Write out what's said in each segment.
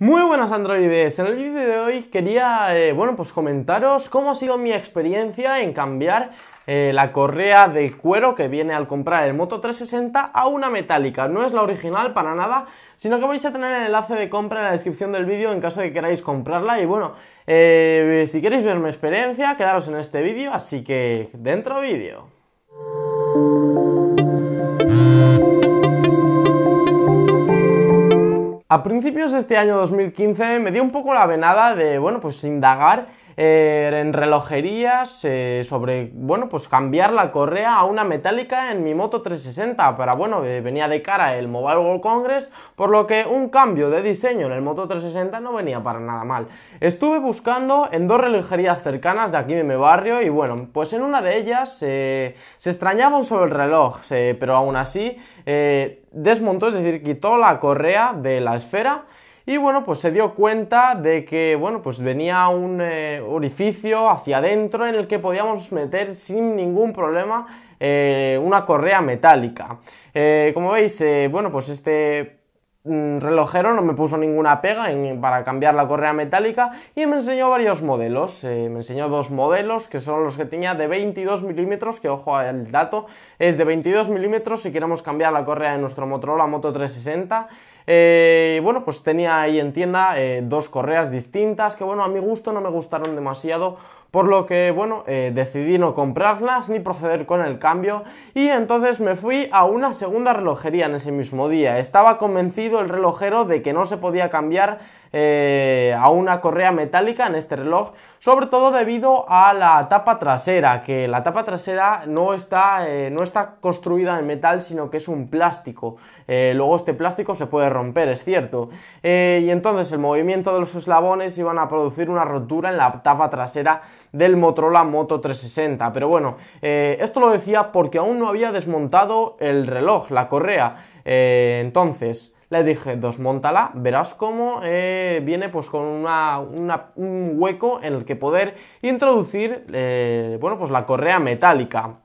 Muy buenas androides, en el vídeo de hoy quería, eh, bueno, pues comentaros cómo ha sido mi experiencia en cambiar eh, la correa de cuero que viene al comprar el Moto 360 a una metálica. No es la original para nada, sino que vais a tener el enlace de compra en la descripción del vídeo en caso de que queráis comprarla. Y bueno, eh, si queréis ver mi experiencia, quedaros en este vídeo, así que dentro vídeo. A principios de este año 2015 me dio un poco la venada de, bueno, pues indagar eh, en relojerías sobre, bueno, pues cambiar la correa a una metálica en mi moto 360, pero bueno, eh, venía de cara el Mobile World Congress, por lo que un cambio de diseño en el moto 360 no venía para nada mal. Estuve buscando en dos relojerías cercanas de aquí de mi barrio y bueno, pues en una de ellas eh, se extrañaban sobre el reloj, pero aún así desmontó, es decir, quitó la correa de la esfera y bueno, pues se dio cuenta de que, bueno, pues venía un eh, orificio hacia adentro en el que podíamos meter sin ningún problema eh, una correa metálica. Eh, como veis, bueno, pues este mm, relojero no me puso ninguna pega para cambiar la correa metálica y me enseñó varios modelos me enseñó dos modelos que son los que tenía de 22 milímetros que ojo al dato es de 22 milímetros si queremos cambiar la correa de nuestro Motorola Moto 360 eh, bueno, pues tenía ahí en tienda eh, dos correas distintas que, bueno, a mi gusto no me gustaron demasiado por lo que bueno, eh, decidí no comprarlas ni proceder con el cambio y entonces me fui a una segunda relojería en ese mismo día. Estaba convencido el relojero de que no se podía cambiar eh, a una correa metálica en este reloj, sobre todo debido a la tapa trasera, que la tapa trasera no está, eh, no está construida en metal, sino que es un plástico. Eh, luego este plástico se puede romper, es cierto. y entonces el movimiento de los eslabones iban a producir una rotura en la tapa trasera del Motorola Moto 360. Pero bueno, esto lo decía porque aún no había desmontado el reloj, la correa. entonces, le dije montala verás cómo eh, viene pues con una, un hueco en el que poder introducir eh, bueno, pues la correa metálica.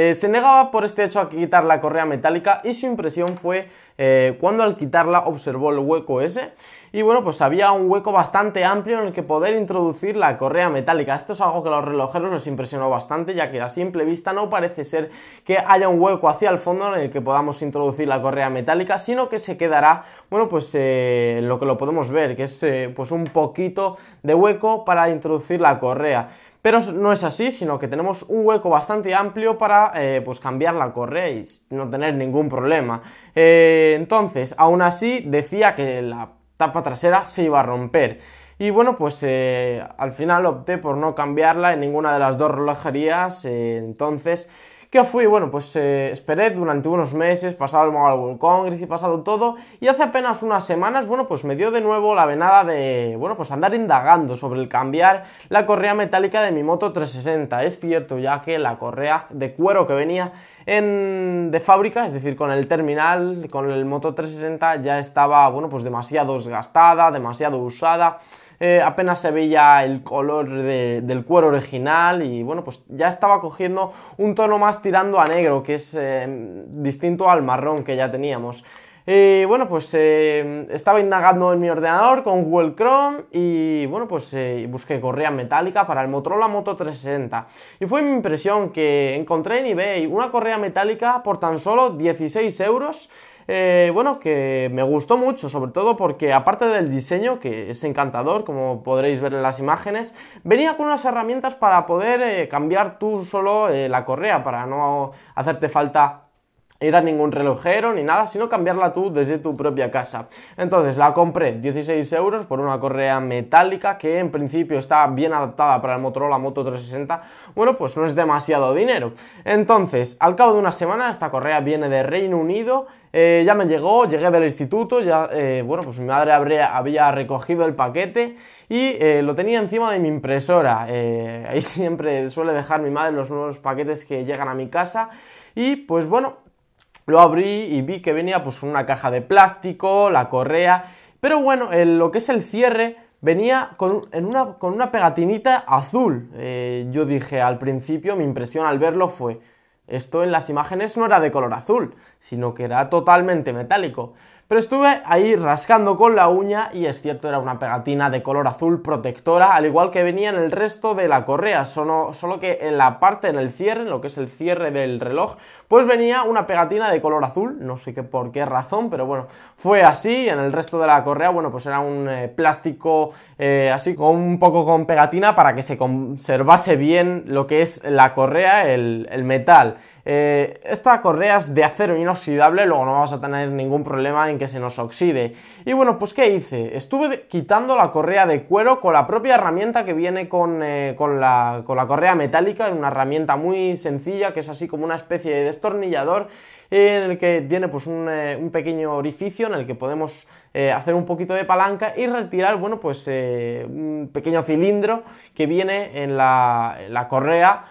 Eh, se negaba por este hecho a quitar la correa metálica y su impresión fue eh, cuando al quitarla observó el hueco ese y bueno pues había un hueco bastante amplio en el que poder introducir la correa metálica. Esto es algo que a los relojeros les impresionó bastante ya que a simple vista no parece ser que haya un hueco hacia el fondo en el que podamos introducir la correa metálica sino que se quedará bueno pues eh, lo que lo podemos ver que es pues un poquito de hueco para introducir la correa. Pero no es así, sino que tenemos un hueco bastante amplio para eh, pues cambiar la correa y no tener ningún problema. Eh, entonces, aún así, decía que la tapa trasera se iba a romper. Y bueno, pues eh, al final opté por no cambiarla en ninguna de las dos relojerías. entonces, que fui, bueno, pues eh, esperé durante unos meses, pasado el Mobile Congress y pasado todo, y hace apenas unas semanas, bueno, pues me dio de nuevo la venada de, bueno, pues andar indagando sobre el cambiar la correa metálica de mi moto 360. Es cierto, ya que la correa de cuero que venía en, de fábrica, es decir, con el terminal, con el Moto 360, ya estaba, bueno, pues demasiado desgastada, demasiado usada. Eh, apenas se veía el color del cuero original y bueno, pues ya estaba cogiendo un tono más tirando a negro, que es eh, distinto al marrón que ya teníamos. Y bueno, pues eh, estaba indagando en mi ordenador con Google Chrome y bueno, pues busqué correa metálica para el Motorola Moto 360. Y fue mi impresión que encontré en eBay una correa metálica por tan solo 16 euros eh, bueno, que me gustó mucho, sobre todo porque aparte del diseño, que es encantador, como podréis ver en las imágenes, venía con unas herramientas para poder eh, cambiar tú solo eh, la correa, para no hacerte falta ir ningún relojero ni nada, sino cambiarla tú desde tu propia casa. Entonces la compré 16 euros por una correa metálica que en principio está bien adaptada para el Motorola Moto 360. Bueno, pues no es demasiado dinero. Entonces, al cabo de una semana, esta correa viene de Reino Unido. Eh, ya me llegó, llegué del instituto, ya, eh, bueno, pues mi madre había recogido el paquete y eh, lo tenía encima de mi impresora. ahí siempre suele dejar mi madre los nuevos paquetes que llegan a mi casa. Y pues bueno, lo abrí y vi que venía pues una caja de plástico, la correa, pero bueno, lo que es el cierre venía con, una, pegatinita azul. Eh, yo dije al principio, mi impresión al verlo fue, esto en las imágenes no era de color azul, sino que era totalmente metálico pero estuve ahí rascando con la uña y es cierto, era una pegatina de color azul protectora, al igual que venía en el resto de la correa, solo, solo que en la parte, en el cierre, en lo que es el cierre del reloj, pues venía una pegatina de color azul, no sé qué por qué razón, pero bueno, fue así, en el resto de la correa, bueno, pues era un eh, plástico eh, así con un poco con pegatina para que se conservase bien lo que es la correa, el metal. Eh, esta correa es de acero inoxidable, luego no vamos a tener ningún problema en que se nos oxide. Y bueno, pues ¿qué hice? Estuve quitando la correa de cuero con la propia herramienta que viene eh, con, la, correa metálica, una herramienta muy sencilla que es así como una especie de destornillador en el que tiene pues un, eh, pequeño orificio en el que podemos hacer un poquito de palanca y retirar bueno pues un pequeño cilindro que viene en la correa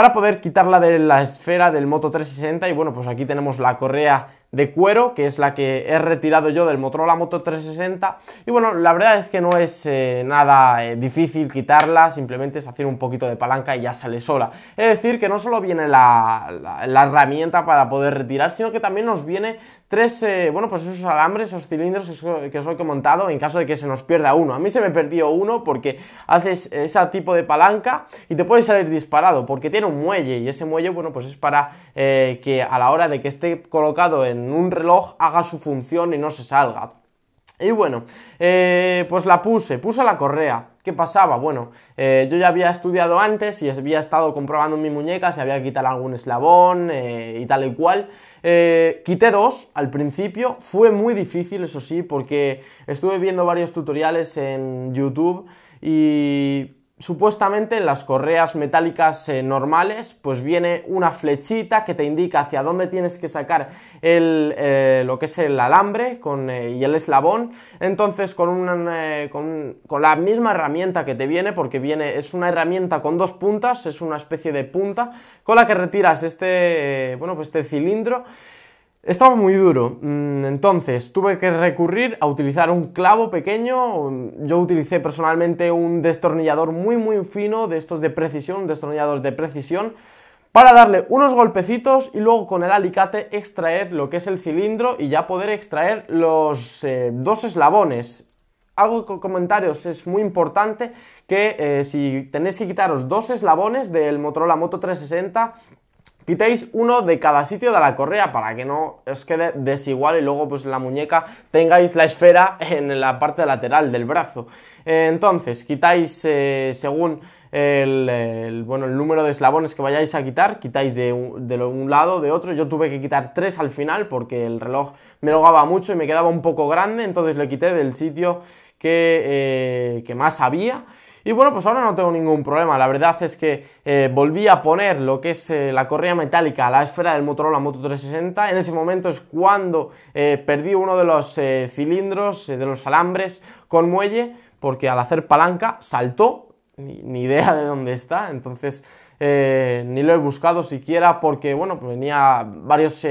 para poder quitarla de la esfera del Moto 360 y bueno, pues aquí tenemos la correa de cuero, que es la que he retirado yo del Motorola Moto 360. Y bueno, la verdad es que no es eh, nada eh, difícil quitarla, simplemente es hacer un poquito de palanca y ya sale sola. Es decir, que no solo viene la, herramienta para poder retirar, sino que también nos viene tres, eh, bueno, pues esos alambres, esos cilindros que os, he montado en caso de que se nos pierda uno. A mí se me perdió uno porque haces ese tipo de palanca y te puede salir disparado porque tiene un muelle y ese muelle, bueno, pues es para que a la hora de que esté colocado en un reloj haga su función y no se salga. Y bueno, eh, pues la puse, puse la correa. ¿Qué pasaba? Bueno, eh, yo ya había estudiado antes y había estado comprobando mi muñeca si había quitado algún eslabón eh, y tal y cual. quité dos al principio, fue muy difícil, eso sí, porque estuve viendo varios tutoriales en YouTube y Supuestamente en las correas metálicas eh, normales, pues viene una flechita que te indica hacia dónde tienes que sacar el, eh, lo que es el alambre eh, y el eslabón. Entonces, con, una, con, con, la misma herramienta que te viene, porque viene, es una herramienta con dos puntas, es una especie de punta, con la que retiras este, bueno, pues este cilindro. Estaba muy duro, mm, entonces tuve que recurrir a utilizar un clavo pequeño. Yo utilicé personalmente un destornillador muy muy fino, de estos de precisión, destornilladores de precisión, para darle unos golpecitos y luego con el alicate extraer lo que es el cilindro y ya poder extraer los eh, dos eslabones. Hago comentarios es muy importante que eh, si tenéis que quitaros dos eslabones del Motorola Moto 360 Quitáis uno de cada sitio de la correa para que no os quede desigual y luego pues la muñeca tengáis la esfera en la parte lateral del brazo. Eh, entonces, quitáis eh, según el, número de eslabones que vayáis a quitar, quitáis de un, un lado, de otro. Yo tuve que quitar tres al final porque el reloj me logaba mucho y me quedaba un poco grande, entonces lo quité del sitio que, eh, que más había. Y bueno, pues ahora no tengo ningún problema. La verdad es que eh, volví a poner lo que es eh, la correa metálica a la esfera del Motorola Moto 360. En ese momento es cuando eh, perdí uno de los cilindros, de los alambres con muelle, porque al hacer palanca saltó, ni, idea de dónde está. Entonces... ni lo he buscado siquiera porque bueno pues venía varios,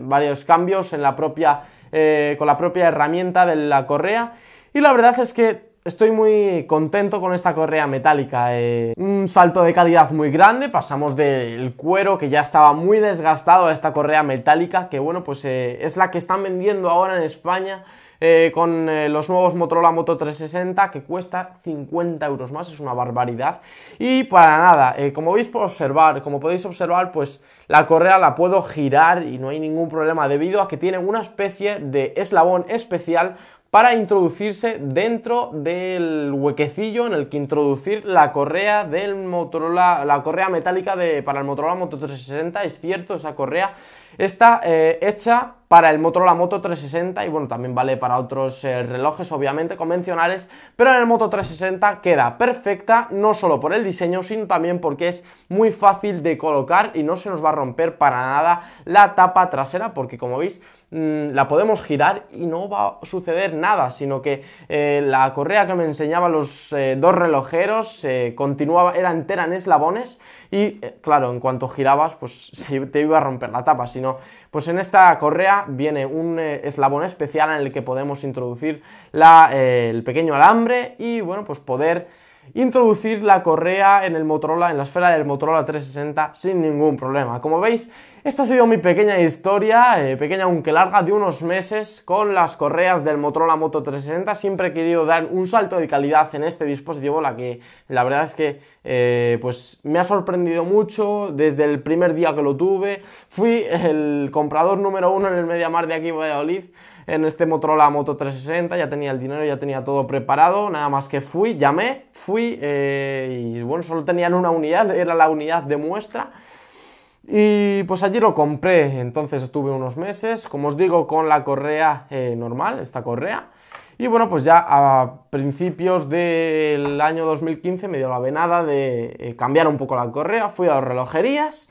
varios cambios en la propia, con la propia herramienta de la correa y la verdad es que Estoy muy contento con esta correa metálica. Eh. un salto de calidad muy grande. Pasamos del cuero que ya estaba muy desgastado a esta correa metálica, que bueno, pues eh, es la que están vendiendo ahora en España. Eh, con los nuevos Motorola Moto 360 que cuesta 50 euros más, es una barbaridad. Y para nada, como veis por observar, como podéis observar, pues la correa la puedo girar y no hay ningún problema debido a que tiene una especie de eslabón especial para introducirse dentro del huequecillo en el que introducir la correa del Motorola, la correa metálica de, para el Motorola Moto 360, es cierto, esa correa está eh, hecha para el Motorola Moto 360 y bueno, también vale para otros eh, relojes obviamente convencionales, pero en el Moto 360 queda perfecta no solo por el diseño, sino también porque es muy fácil de colocar y no se nos va a romper para nada la tapa trasera porque como veis Mm, la podemos girar y no va a suceder nada, sino que eh, la correa que me enseñaban los eh, dos relojeros eh, continuaba, era entera en eslabones y claro, en cuanto girabas pues se te iba a romper la tapa, sino pues en esta correa viene un eslabón especial en el que podemos introducir el pequeño alambre y bueno pues poder introducir la correa en el Motorola, en la esfera del Motorola 360 sin ningún problema. Como veis, esta ha sido mi pequeña historia, eh, pequeña aunque larga, de unos meses con las correas del Motorola Moto 360. Siempre he querido dar un salto de calidad en este dispositivo, la que la verdad es que eh, pues me ha sorprendido mucho desde el primer día que lo tuve. Fui el comprador número uno en el Mediamar de aquí Valladolid en este Motorola Moto 360, ya tenía el dinero, ya tenía todo preparado, nada más que fui, llamé, fui eh, y bueno, solo tenían una unidad, era la unidad de muestra. Y pues allí lo compré, entonces estuve unos meses, como os digo, con la correa eh, normal, esta correa. Y bueno, pues ya a principios del año 2015 me dio la venada de eh, cambiar un poco la correa, fui a las relojerías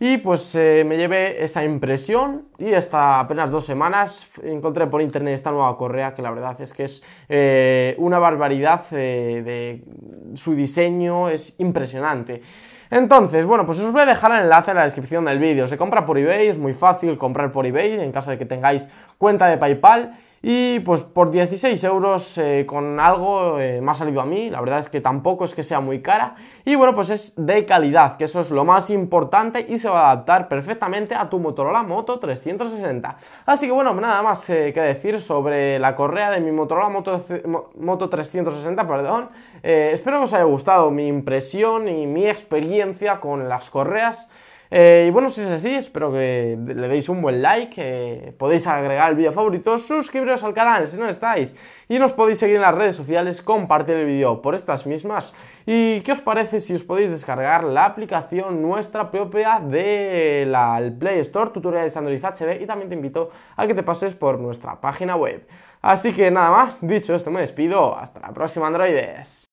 y pues eh, me llevé esa impresión y hasta apenas dos semanas encontré por internet esta nueva correa que la verdad es que es eh, una barbaridad eh, de su diseño, es impresionante. Entonces, bueno, pues os voy a dejar el enlace en la descripción del vídeo. Se compra por eBay, es muy fácil comprar por eBay en caso de que tengáis cuenta de PayPal. Y pues por 16 euros eh, con algo más eh, me ha salido a mí, la verdad es que tampoco es que sea muy cara. Y bueno, pues es de calidad, que eso es lo más importante y se va a adaptar perfectamente a tu Motorola Moto 360. Así que bueno, nada más eh, que decir sobre la correa de mi Motorola Moto, Moto 360, perdón. espero que os haya gustado mi impresión y mi experiencia con las correas. Eh, y bueno, si es así, espero que le deis un buen like, podéis agregar el vídeo favorito, suscribiros al canal si no estáis, y nos podéis seguir en las redes sociales, compartir el vídeo por estas mismas. ¿Y qué os parece si os podéis descargar la aplicación nuestra propia del la Play Store, tutoriales Android HD, y también te invito a que te pases por nuestra página web. Así que nada más, dicho esto me despido, hasta la próxima Androides.